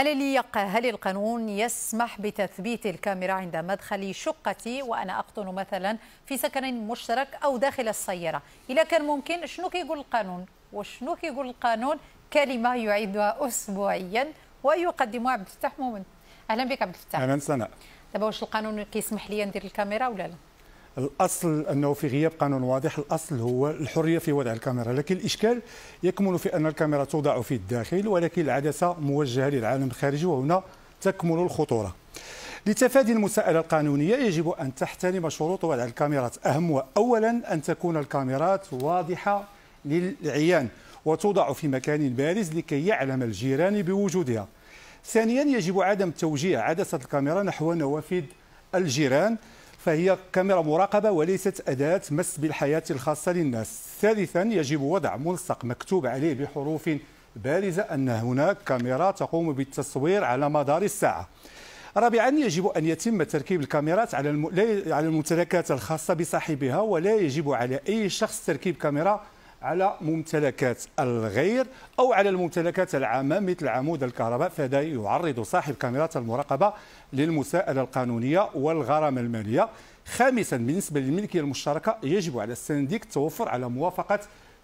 هل, اليق... هل القانون يسمح بتثبيت الكاميرا عند مدخل شقتي وأنا أقطن مثلا في سكن مشترك أو داخل السيارة إذا كان ممكن شنو كيقول القانون وشنو كيقول القانون كلمة يعيدها أسبوعيا ويقدمها عبد الفتاح مؤمن أهلا بك عبد الفتاح أهلا سناء دابا واش القانون كيسمح لي ندير الكاميرا ولا لا؟ الاصل انه في غياب قانون واضح الاصل هو الحريه في وضع الكاميرا لكن الاشكال يكمن في ان الكاميرا توضع في الداخل ولكن العدسه موجهه للعالم الخارجي وهنا تكمن الخطوره لتفادي المساءلة القانونية يجب أن تحترم شروط وضع الكاميرات أهم أولا أن تكون الكاميرات واضحة للعيان وتوضع في مكان بارز لكي يعلم الجيران بوجودها ثانيا يجب عدم توجيه عدسة الكاميرا نحو نوافذ الجيران فهي كاميرا مراقبة وليست أداة مس بالحياة الخاصة للناس ثالثا يجب وضع ملصق مكتوب عليه بحروف بارزة أن هناك كاميرا تقوم بالتصوير على مدار الساعة رابعا يجب ان يتم تركيب الكاميرات على على الممتلكات الخاصه بصاحبها ولا يجب على اي شخص تركيب كاميرا على ممتلكات الغير أو على الممتلكات العامة مثل عمود الكهرباء فهذا يعرض صاحب كاميرات المراقبة للمساءلة القانونية والغرامة المالية خامسا بالنسبة للملكية المشتركة يجب على السنديك التوفر على موافقة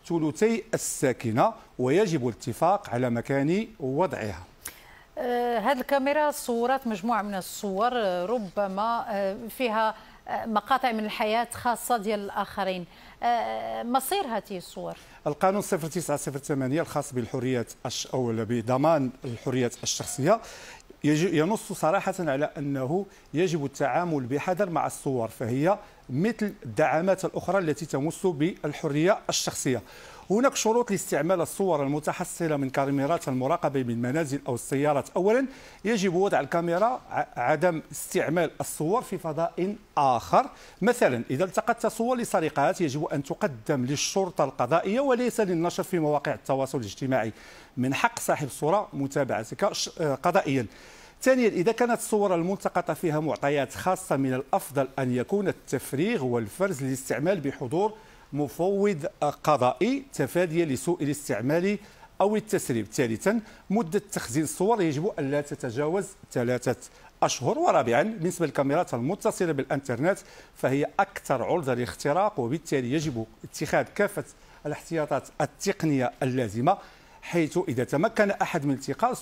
ثلثي الساكنة ويجب الاتفاق على مكان وضعها آه، هذه الكاميرا صورت مجموعة من الصور آه، ربما آه، فيها مقاطع من الحياة خاصة ديال الآخرين أه، مصير هذه الصور القانون 0908 الخاص بالحريات أو بضمان الحريات الشخصية ينص صراحة على أنه يجب التعامل بحذر مع الصور فهي مثل الدعامات الأخرى التي تمس بالحرية الشخصية هناك شروط لاستعمال الصور المتحصلة من كاميرات المراقبة من منازل أو السيارات أولا يجب وضع الكاميرا عدم استعمال الصور في فضاء آخر مثلا إذا التقطت صور لسرقات يجب أن تقدم للشرطة القضائية وليس للنشر في مواقع التواصل الاجتماعي من حق صاحب الصورة متابعتك قضائيا ثانيا إذا كانت الصور الملتقطة فيها معطيات خاصة من الأفضل أن يكون التفريغ والفرز للاستعمال بحضور مفوض قضائي تفاديا لسوء الاستعمال أو التسريب ثالثا مدة تخزين الصور يجب أن لا تتجاوز ثلاثة أشهر ورابعا بالنسبة للكاميرات المتصلة بالإنترنت فهي أكثر عرضة للاختراق وبالتالي يجب اتخاذ كافة الاحتياطات التقنية اللازمة حيث إذا تمكن أحد من التقاء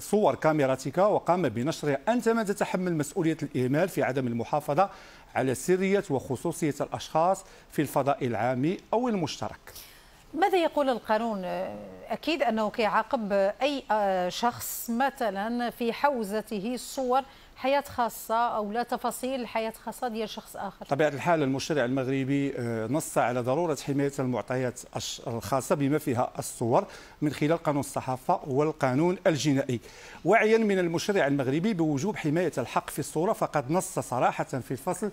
صور كاميراتك وقام بنشرها أنت من تتحمل مسؤولية الإهمال في عدم المحافظة على سرية وخصوصية الأشخاص في الفضاء العام أو المشترك ماذا يقول القانون أكيد أنه كيعاقب أي آه، شخص مثلا في حوزته صور حياة خاصة أو لا تفاصيل حياة خاصة ديال شخص آخر طبيعة الحال المشرع المغربي آه، نص على ضرورة حماية المعطيات الخاصة بما فيها الصور من خلال قانون الصحافة والقانون الجنائي وعيا من المشرع المغربي بوجوب حماية الحق في الصورة فقد نص صراحة في الفصل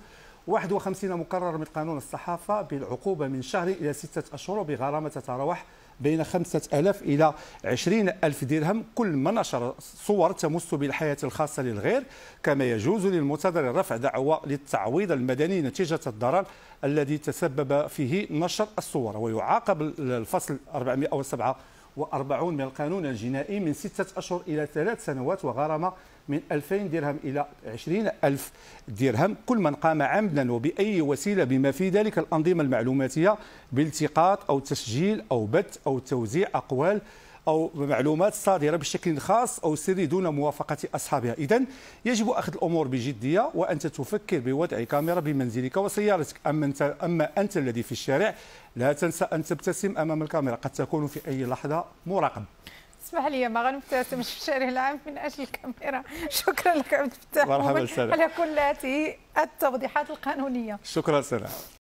51 مقرر من قانون الصحافة بالعقوبة من شهر إلى ستة أشهر بغرامة تتراوح بين 5000 إلى 20000 درهم كل ما نشر صور تمس بالحياة الخاصة للغير كما يجوز للمتضرر رفع دعوى للتعويض المدني نتيجة الضرر الذي تسبب فيه نشر الصور ويعاقب الفصل 407 وأربعون من القانون الجنائي من ستة أشهر إلى ثلاث سنوات وغرامة من 2000 درهم إلى 20 ألف درهم كل من قام عمدا وبأي وسيلة بما في ذلك الأنظمة المعلوماتية بالتقاط أو تسجيل أو بث أو توزيع أقوال أو معلومات صادرة بشكل خاص أو سري دون موافقة أصحابها إذا يجب أخذ الأمور بجدية وأنت تفكر بوضع كاميرا بمنزلك وسيارتك أما أنت, أما أنت الذي في الشارع لا تنسى أن تبتسم أمام الكاميرا قد تكون في أي لحظة مراقب اسمح لي ما غنبتسمش في الشارع العام من اجل الكاميرا شكرا لك عبد الفتاح على كل هذه التوضيحات القانونيه شكرا سلام